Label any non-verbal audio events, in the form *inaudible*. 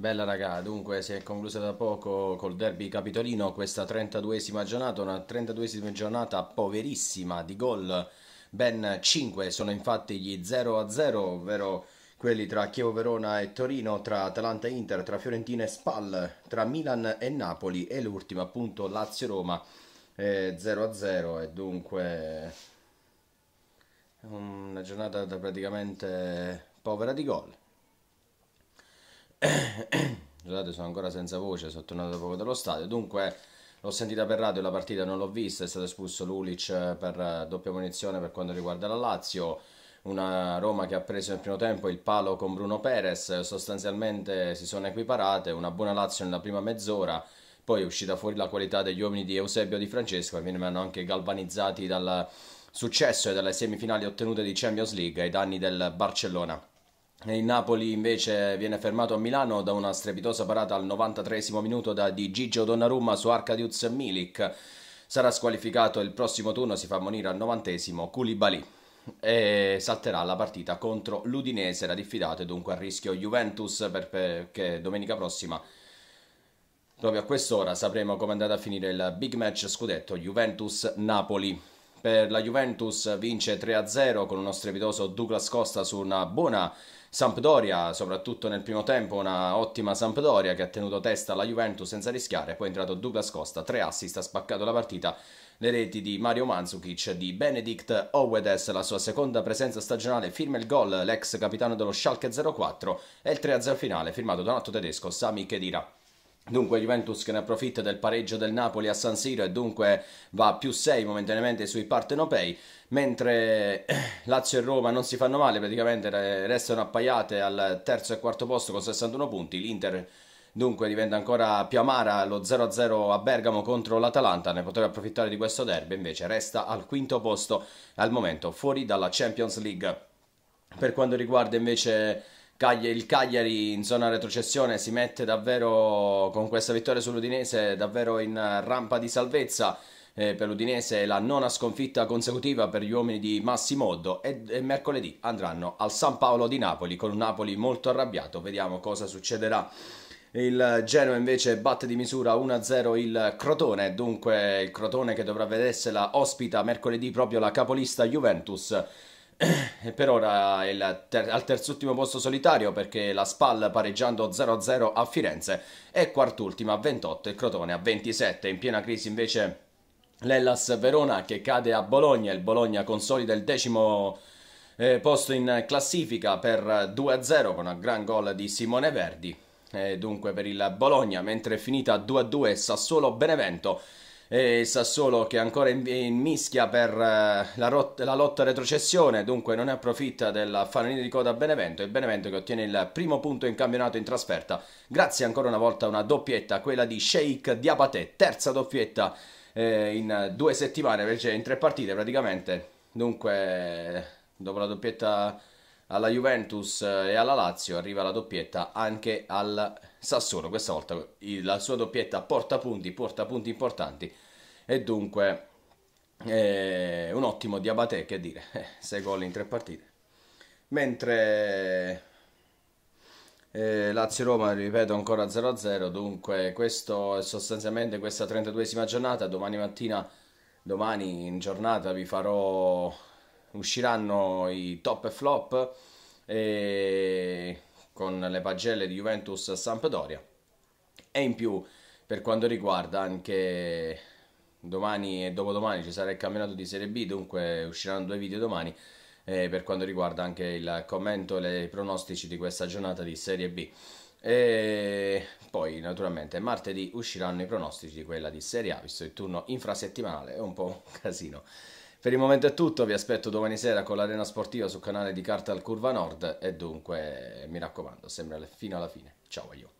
Bella raga, dunque si è conclusa da poco col derby capitolino questa 32esima giornata, una 32esima giornata poverissima di gol, ben 5 sono infatti gli 0-0, ovvero quelli tra Chievo Verona e Torino, tra Atalanta e Inter, tra Fiorentina e Spal, tra Milan e Napoli e l'ultima appunto Lazio-Roma 0-0 eh, e dunque una giornata praticamente povera di gol. *coughs* Scusate, sono ancora senza voce, sono tornato da poco dallo stadio. Dunque, l'ho sentita per radio, la partita non l'ho vista, è stato espulso Lulic eh, per eh, doppia punizione per quanto riguarda la Lazio. Una Roma che ha preso nel primo tempo il palo con Bruno Perez, sostanzialmente si sono equiparate, una buona Lazio nella prima mezz'ora, poi è uscita fuori la qualità degli uomini di Eusebio Di Francesco, mi hanno anche galvanizzati dal successo e dalle semifinali ottenute di Champions League ai danni del Barcellona. Il Napoli invece viene fermato a Milano da una strepitosa parata al 93 minuto da Di Gigio Donnarumma su Arkadiusz Milik. Sarà squalificato il prossimo turno, si fa ammonire al 90 Koulibaly e salterà la partita contro l'Udinese, la diffidata dunque a rischio Juventus perché domenica prossima proprio a quest'ora sapremo come è andata a finire il big match scudetto Juventus-Napoli per la Juventus vince 3-0 con uno strepitoso Douglas Costa su una buona Sampdoria, soprattutto nel primo tempo una ottima Sampdoria che ha tenuto testa alla Juventus senza rischiare, poi è entrato Douglas Costa, tre assist, ha spaccato la partita, le reti di Mario Mandzukic, di Benedict Owedes, la sua seconda presenza stagionale, firma il gol l'ex capitano dello Schalke 04 e il 3-0 finale firmato da un atto tedesco Sami Kedira. Dunque Juventus che ne approfitta del pareggio del Napoli a San Siro e dunque va a più 6 momentaneamente sui partenopei, mentre eh, Lazio e Roma non si fanno male, praticamente restano appaiate al terzo e quarto posto con 61 punti, l'Inter dunque diventa ancora più amara lo 0-0 a Bergamo contro l'Atalanta, ne potrebbe approfittare di questo derby, invece resta al quinto posto al momento fuori dalla Champions League. Per quanto riguarda invece il Cagliari in zona retrocessione si mette davvero con questa vittoria sull'Udinese davvero in rampa di salvezza. Eh, per l'Udinese è la nona sconfitta consecutiva per gli uomini di Massimoddo e, e mercoledì andranno al San Paolo di Napoli con un Napoli molto arrabbiato. Vediamo cosa succederà. Il Genoa invece batte di misura 1-0 il Crotone, dunque il Crotone che dovrà vedersela ospita mercoledì proprio la capolista Juventus. Eh, per ora ter- al terzultimo posto solitario perché la Spal pareggiando 0-0 a Firenze è quartultima a 28 e Crotone a 27. In piena crisi invece l'Ellas Verona che cade a Bologna. Il Bologna consolida il decimo eh, posto in classifica per 2-0 con un gran gol di Simone Verdi. Eh, dunque per il Bologna, mentre è finita 2-2 Sassuolo-Benevento e il Sassuolo che è ancora in, in mischia per eh, la, rot- la, lotta retrocessione, dunque non approfitta del fanalino di coda a Benevento e Benevento che ottiene il primo punto in campionato in trasferta, grazie ancora una volta a una doppietta, quella di Sheikh Diabaté, terza doppietta eh, in due settimane, cioè in tre partite praticamente, dunque dopo la doppietta alla Juventus eh, e alla Lazio arriva la doppietta anche al Sassuolo, questa volta la sua doppietta porta punti, porta punti importanti e dunque eh, un ottimo Diabate, che dire, 6 *laughs* eh, gol in 3 partite. Mentre eh, Lazio-Roma, ripeto, ancora 0-0, dunque questo è sostanzialmente questa 32esima giornata, domani mattina, domani in giornata vi farò usciranno i top e flop e eh, con le pagelle di Juventus Sampdoria e in più per quanto riguarda anche domani e dopodomani ci sarà il campionato di Serie B dunque usciranno due video domani eh, per quanto riguarda anche il commento e i pronostici di questa giornata di Serie B e poi naturalmente martedì usciranno i pronostici di quella di Serie A visto il turno infrasettimanale è un po' un casino per il momento è tutto, vi aspetto domani sera con l'Arena Sportiva sul canale di Carta al Curva Nord e dunque mi raccomando, sempre fino alla fine. Ciao, io.